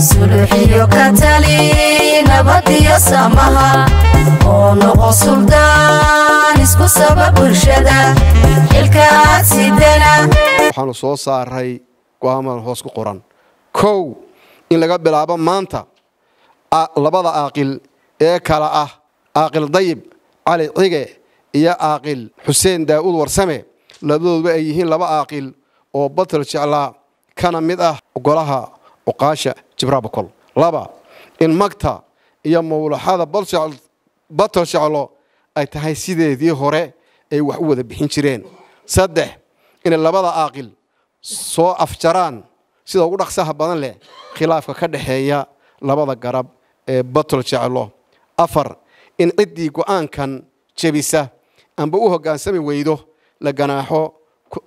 suluxiyo ka tali nabadiyo samaha oo noqo suldaan isku saba bulshada xilka aad sidana waxaanu soo saaray go'aaman hoos ku qoran kow in laga bilaabo maanta labada aaqil ee kala ah aaqil dayib cali cige iyo aaqil xuseen daa'uud warsame labadooduba ay yihiin laba aaqil oo batal jeclaa kana mid ah golaha uqaasha jibraabakol laba in magta iyo mawlaxada batol shaclo ay tahay sideedii hore ay wax u wada bixin jireen saddex inay labada aaqil soo afjaraan sida ugu dhaqsaha badan leh khilaafka ka dhexeeya labada garab ee batol jeclo afar in ciddii go-aankan jebisa amba u hoggaansami weydo la ganaaxo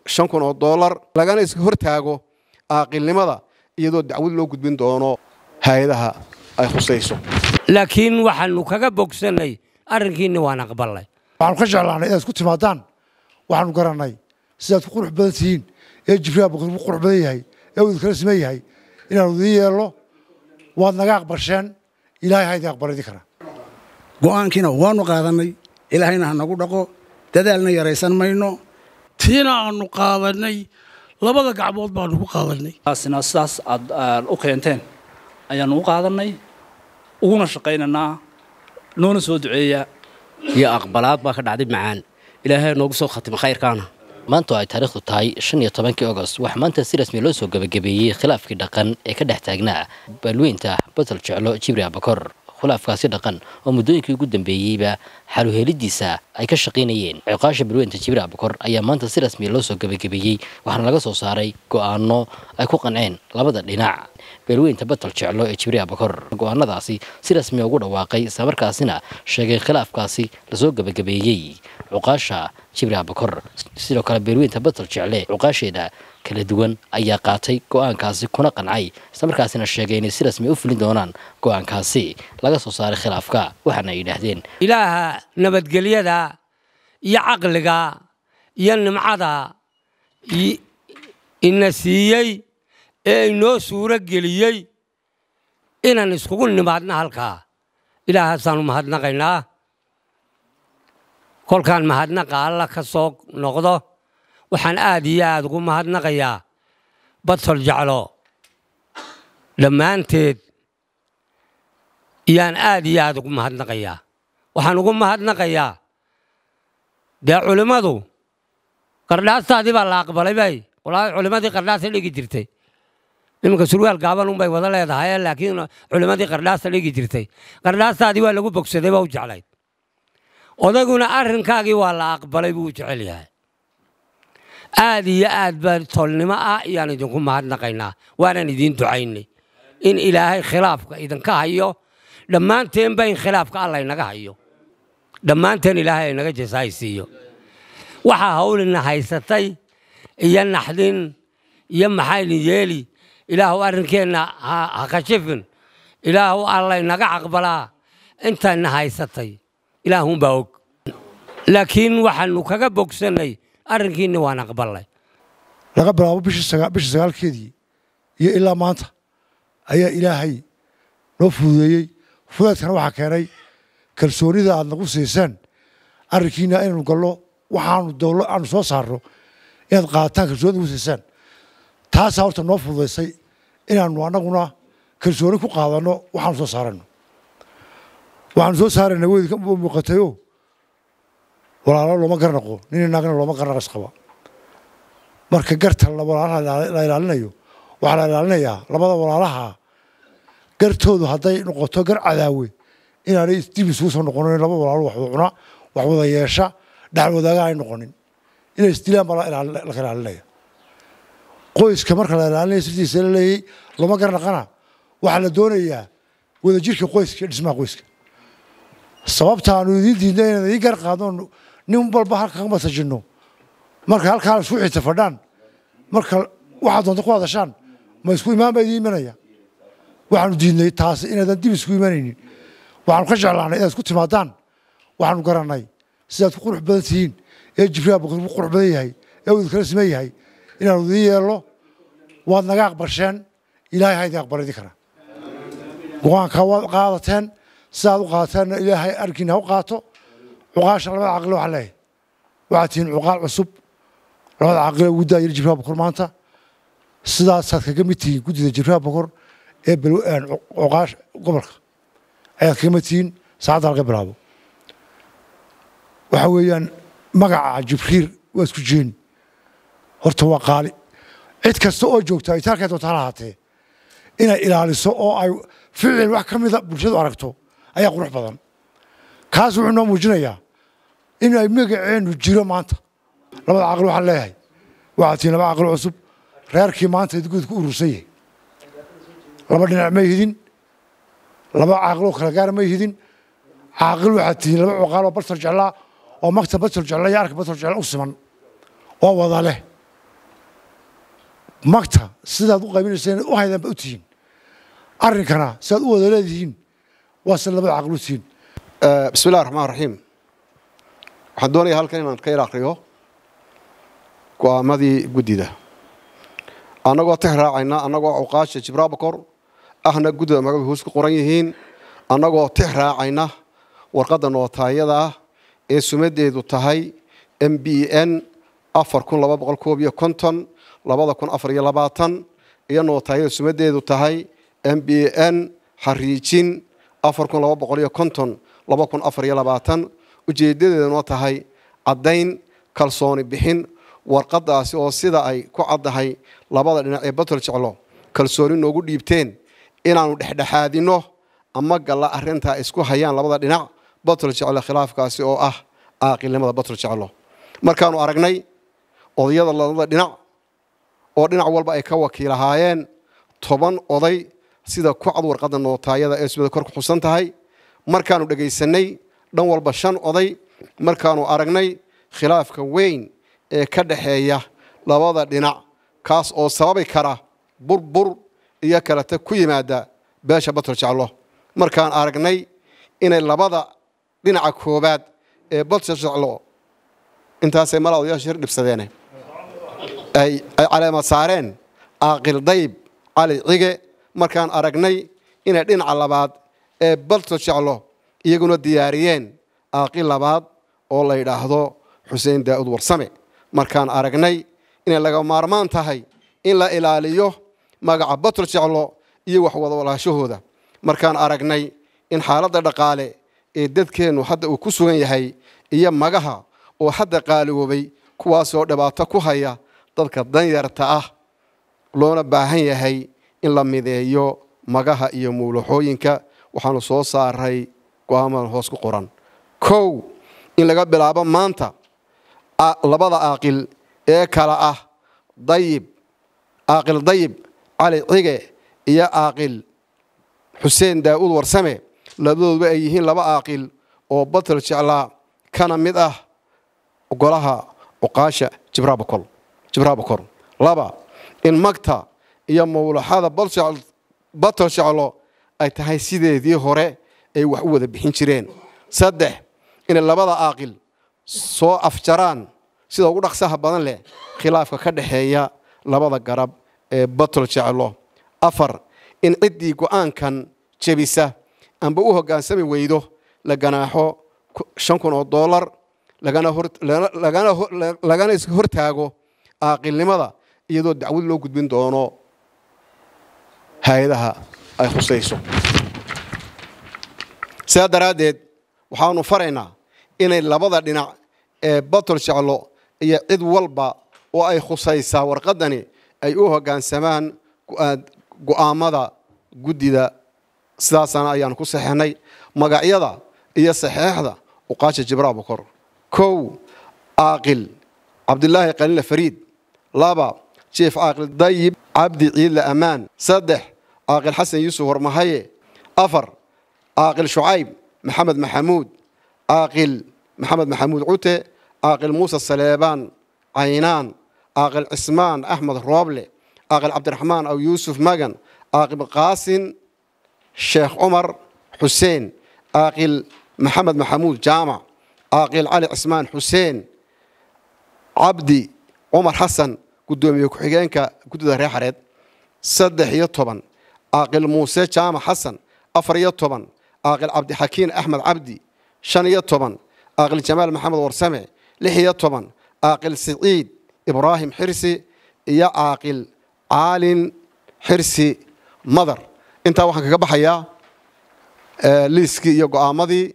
shan kun oo doolar lagana iska hortaago aaqilnimada iyadoo dacwad loo gudbin doono hay-adaha ay khusayso laakiin waxaanu kaga bogsannay arrinkiinni waan aqballay waxaanu ka jeclaanay inaad ku timaadaan waxaanu garannay sidaad ku qurux badan tihiin ee jibriil abubakar ku qurux badan yahay ee uu idinkala siman yahay inaanu idiin yeelno waad naga aqbasheen ilaahay ha idin aqbala idin kara go'aankiina waannu qaadannay ilaahayna ha nagu dhaqo dadaalna yaraysan mayno tiina aannu qaadanay labada gacmood baanu ku qaadanay taasina sidaas aad u keenteen ayaanu u qaadanay uguna shaqaynanaa noona soo duceeya iyo aqbalaad baa ka dhacday macaan ilaahay noogu soo khatimo khayrkaana maanta ay taariikhdu tahay shan iyo tobankii ogost waxaa maanta si rasmi loo soo gebagabeeyey khilaafkii dhaqan ee ka dhex taagnaa baalweynta batal jeclo jibri abakor khulaafkaasi dhaqan oo muddooyinkii ugu dambeeyeyba xaluheelidiisa ay ka shaqaynayeen ciqaasha barwenta jibriil abukor ayaa maanta si rasmiya loo soo gebagabeeyey waxaana laga soo saaray go-aano ay ku qanceen labada dhinac beelweynta batal jeclo ee jibriil abukor aanadaasi si rasmiya ugu dhawaaqay islamarkaasina sheegay khilaafkaasi lasoo gebagabeeyey cuqaasha jibriil abukor sidoo kale beelweynta batal jecle cuqaasheeda kala duwan ayaa qaatay go-aankaasi kuna qancay islamarkaasina sheegay inay si rasmi u fulin doonaan go-aankaasi laga soo saaray khilaafka waxaana ay yidhaahdeen ilaaha nabadgelyada iyo caqliga iyo nimcada ina siiyey ee inoo suuro geliyey inaan iskugu nimaadno halkaa ilaahasaanu mahadnaqaynaa kolkaan mahadnaqa alla ka soo noqdo waxaan aad iyo aad ugu mahadnaqayaa badsol jeclo dhammaanteed yaan aad iyo aad ugu mahadnaqayaa waxaan ugu mahadnaqayaa dee culimmadu qardhaastaadii baa la aqbalay bay culimmadii qardhaasta dhigi jirtay iminka surwaal gaaban unbay wada leedahay laakiin culimmadii qardhaasta dhigi jirtay qardhaastaadii waa lagu bogsaday baa u jeclayd odayguna arrinkaagii waa la aqbalay buu u jecel yahay aad iyo aad baan toolnimo ah ayaan idinku mahadnaqaynaa waanan idiin ducaynay in ilaahay khilaafka idinka hayo dhammaanteenba in khilaafka alla inaga hayo dhammaanteen ilaahay inaga jasaaysiiyo waxaa hawlina haysatay iyo naxdin iyo maxayna yeeli ilaahu arrinkeenna ha kashifin ilaahu alla inaga caqbalaa intaana haysatay ilaahuunbaa og laakiin waxaanu kaga bogsannay arrinkiina waan aqbalnay laga bilaabo bisha sagaalkeedii iyo ilaa maanta ayaa ilaahay noo fududeeyey fudeedkana waxaa keenay kalsoonida aada nagu siiseen arrinkiina inaanu galno waxaanu dowlo aanu soo saarno inaad qaataan kalsoonida nagu siiseen taasaa horta noo fududaysay inaannu annaguna kalsooni ku qaadano waxaanu soo saarano waxaanu soo saarayna weydika muuqatayoo walaalo looma garnaqo nin naagna looma garnaqis qaba marka garta walaalaha la ilaalinayo waxaa la ilaalinayaa labada walaalaha gartoodu hadday noqoto gar cadaawe inaanay isdib isugu soo noqonin laba walaalo waxba cuna wax wada yeesha dhaxal wadaagaha ay noqonin inay isdilaan baa laka ilaalinaya qoyska marka la ilaalinaya sirtiisa la leeyey lama garnaqana waxaa la doonayaa wadajirka qoyska dhismaha qoyska sababta aanu idiin diidna inaad idiin garqaadon nin walba halka ka masajino marka halkaa isku xiisa fadhaan marka waxaad doonta ku hadashaan ma isku imaan baa idiin imanaya waxaanu diidnay taasi inaadan dib isku imanaynin waxaanu ka jeclaanay inaad isku timaadaan waxaanu garannay sidaad ku qurux badan tihiin ee jibriil abubakar ku qurux badan yahay ee uu idinkala siman yahay inaanu idiin yeelno waad naga aqbasheen ilaahay ha idin aqbala idin kara go-aankaa waad qaadateen sidaad u qaadateen ilaahay arkiina ha u qaato cuqaasha labada caqli waxa leeyahay waxaad tihiin cuqaal cusub labada caqli guddaa yiri jibraha bokor maanta sidaasaad kaga mid tihiin guddida jibraha bokor ee cuqaash gobolka ayaad kaga mid tihiin saacadda laga bilaabo waxa weeyaan magaca jibriir waa isku jeeni horta waa qaali cid kasta oo joogta itaalkay doonta hala inay ilaaliso oo ay ficil wax ka mida bulshadu aragto ayaa qurux badan kaas wuxuu noo muujinayaa in ay magaceennu jiro maanta labada caqli waxaan leeyahay waxaa tiin laba caqli cusub reerkii maanta idguud ku urursan yahay laba dhinac may hidin laba caaqiloo kala gaar may hidin caaqil waxaa tihiin laba cuqaaloo basar jeclaa oo maktab basar jecla iyo arka basar jecla u siman oo wada leh magta sidaad u qaybinayseen u haydanba u tihiin arrinkana sidaad u wada leedihiin waa sid labada caqli tihiin Eh, bismi illahi raxmaan raxiim waxaan doonayaa halkan inaan ka yar akhriyo go-aamadii guddida annagoo tix raacayna annagoo awqaasha jibraabakor ahna guddida magabi hoos ku qoran yihiin annagoo tix raacayna warqadda nootaayada ah ee sumadeedu tahay m b n afar kun laba boqol koob iyo konton labada kun afar iyo labaatan iyo nootaayada sumadeedu tahay m b n xariijin afar kun laba boqol iyo konton laba kun afar iyo labaatan ujeedadeeduna tahay caddayn kalsooni bixin warqaddaasi oo sida ay ku caddahay labada dhinac ee batal jeclo kalsooni noogu dhiibteen inaannu dhexdhexaadinno ama galla arintaa isku hayaan labada dhinac batal jeclo khilaafkaasi oo ah aaqilnimada batal jeclo markaannu aragnay odayada labada dhinac oo dhinac walba ay ka wakiilahaayeen toban oday sida ku cad warqadda nootaayada ee sumada kor ku xusan tahay markaanu dhegaysanay dhan walba shan oday markaanu aragnay khilaafka weyn ee ka dhexeeya labada dhinac kaas oo sababi kara burbur iyo kalata ku yimaada beesha batur jeclo markaan aragnay inay labada dhinaca koobaad ee batur jeclo intaasay mala odayaasha shir dhibsadeen ay caleema saareen aaqil dayb cali cige markaan aragnay inay dhinaca labaad ee balso jeclo iyaguna diyaariyeen aaqi labaad oo la yidhaahdo xuseen daa'ud warsame markaan aragnay inay laga maarmaan tahay in la ilaaliyo magaca batol jeclo iyo waxwadawalaashahooda markaan aragnay in xaaladda dhaqaale ee dadkeennu hadda uu ku sugan yahay iyo magaha oo hadda qaaligoobay kuwaasoo dhibaato ku haya dadka danyarta ah loona baahan yahay in la mideeyo magaha iyo muulaxooyinka waxaanu soo saaray go-aaman hoos ku qoran kow in laga bilaabo maanta labada aaqil ee kala ah dayib aaqil dayib cali cige iyo aaqil xuseen daa-uud warsame labadooduba ay yihiin laba aaqil oo batal jeclaa kana mid ah golaha cuqaasha jibraabakor laba in magta iyo mawlaxada batal jeclo ay tahay sideedii hore ay wax u wada bixin jireen saddex inay labada aaqil soo afjaraan sida ugu dhaqsaha badan leh khilaafka ka dhexeeya labada garab ee batol jeclo afar in ciddii go'aankan jebisa amba u hoggaansami weydo la ganaaxo shan kun oo doolar lagana hortaago aaqilnimada iyadoo dacwad loo gudbin doono hay-adaha ay khusayso sidaa daraaddeed waxaanu faraynaa inay labada dhinac ee batol jeclo iyo cid walba oo ay khusaysaa warqaddani ay u hoggaansamaan go'aammada guddida sidaasana ayaanu ku saxeexnay magacyada iyo saxeexda uqaashi jibraa abukor kow aaqil cabdilaahi qaliila fariid laba jief aaqil dayib cabdi ciidla ammaan saddex aaqil xasan yuusuf warmahaye afar aaqil shucayb maxamed maxamuud aaqil maxamed maxamuud cute aaqil muuse saleebaan caynaan aaqil cismaan axmed rooble aaqil cabdiraxmaan aw yuusuf magan aaqil qaasin sheekh cumar xuseen aaqil maxamed maxamuud jaamac aaqil cali cismaan xuseen cabdi cumar xasan gudoomiye ku-xigeenka guddida reer xareed saddex iyo toban aaqil muuse jaamac xasan afar iyo toban aaqil cabdixakiin axmed cabdi shan iyo toban aaqil jamaal maxamed warsame lix iyo toban aaqil siciid ibraahim xirsi iyo caaqil caalin xirsi madar intaa waxaan kaga baxayaa eh, liiskii iyo go'aamadii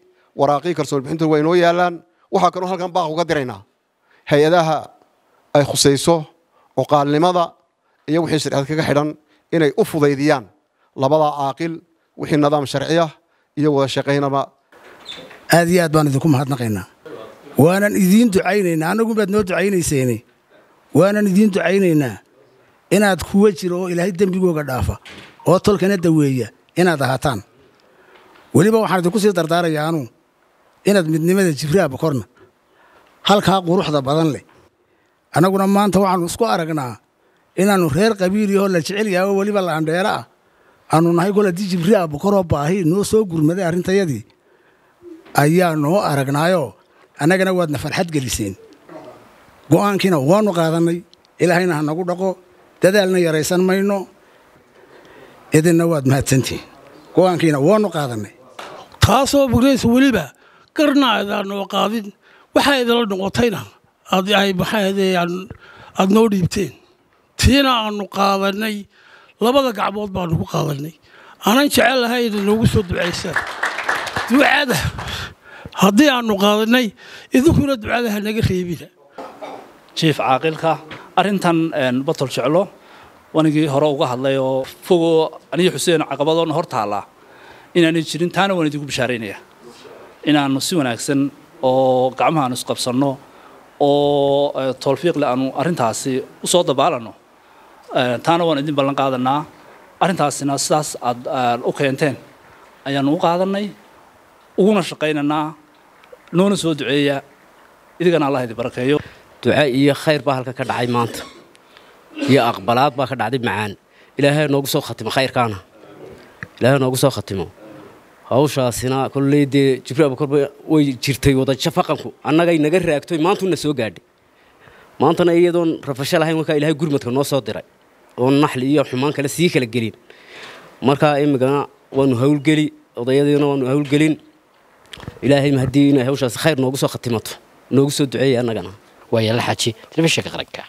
waraaqii kalsoon bixintood waa inoo yaalaan waxaa kaloo halkan baaq uga diraynaa hay-adaha ay khusayso cuqaalnimada iyo wixii sharciyad kaga xidhan inay u fudaydiyaan labadaa caaqil wixii nidaam sharci ah iyo wada shaqaynaba aad iyo aad baan idinku mahadnaqaynaa waanan idiin ducaynaynaa annagubaad noo ducaynayseene waanan idiin ducaynaynaa inaad kuwa jira oo ilaahay dembigooga dhaafa oo tolkana daweeya inaad ahaataan weliba waxaan idinku sii dardaarayaa anuu inaad midnimada jibraabu korna halkaa quruxda badan leh annaguna maanta waxaannu isku aragnaa inaanu reer qabiiliyahoo la jecel yahay oo weliba la andheero ah aanu nahay kol haddii jibri abukaroo baahi noo soo gurmaday arrintayadii ayaa noo aragnaayoo annagana waadna farxad geliseen go'aankiina waannu qaadannay ilaahayna ha nagu dhaqo dadaalna yaraysan mayno idinna waad mahadsantihin go'aankiina waannu qaadannay taasoo bugnaysa weliba garna noo qaadin waxaa idala noqotayna aad maxaaade aad noo dhiibteen tiina aannu qaadannay labada gacmood baanu ku qaadanay anan jecel lahayn inoogu soo ducaysaan ducada haddii aanu qaadanay idinkuna ducada naga reebina jiif caaqilka arrintan batol jeclo wanigii hore uga hadlay oo fogoo aniyo xuseen caqabadoona hor taallaa inaanay jirin taana waan idinku bishaaraynaya inaannu si wanaagsan oo gacmahaanu isqabsanno oo eh, towfiiqle aanu arrintaasi u soo dabaalanno Eh, taana waan idin ballan qaadanaa arintaasina sidaas aad eh, u keenteen ayaanu u qaadanay uguna shaqaynanaa noona soo duceeya idigana allah idin barakeeyo duce iyo khayr baa halka ka dhacay maanta iyo aqbalaad baa ka dhacday macaan ilaahay noogu soo khatimo khayrkaana ilaahay noogu soo khatimo hawshaasina kolley dee jibriil abukorba way jirtay wadajo faqanku annagay naga raagtoy maantuna soo gaadhay maantana iyadoon rafasho lahayn warkaa ilahay gurmadka noo soo diray oo naxli iyo xumaan kale sii kala gelin markaa imikana waanu hawlgeli odayadiina waanu hawlgelin ilaahay haddii inay hawshaasi khayr noogu soo khatimato noogu soo duceeya annagana waaya la xaji telefishinka qaranka